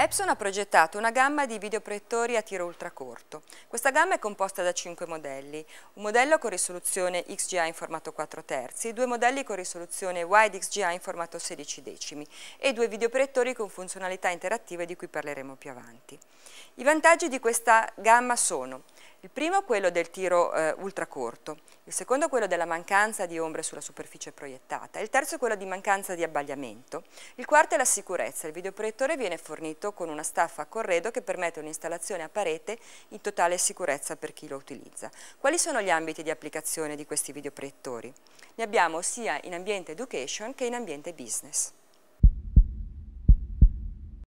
Epson ha progettato una gamma di videoproiettori a tiro ultracorto. Questa gamma è composta da 5 modelli, un modello con risoluzione XGA in formato 4 terzi, due modelli con risoluzione wide XGA in formato 16 decimi e due videoproiettori con funzionalità interattive di cui parleremo più avanti. I vantaggi di questa gamma sono il primo è quello del tiro eh, ultracorto, il secondo è quello della mancanza di ombre sulla superficie proiettata, il terzo è quello di mancanza di abbagliamento, il quarto è la sicurezza. Il videoproiettore viene fornito con una staffa a corredo che permette un'installazione a parete in totale sicurezza per chi lo utilizza. Quali sono gli ambiti di applicazione di questi videoproiettori? Ne abbiamo sia in ambiente education che in ambiente business.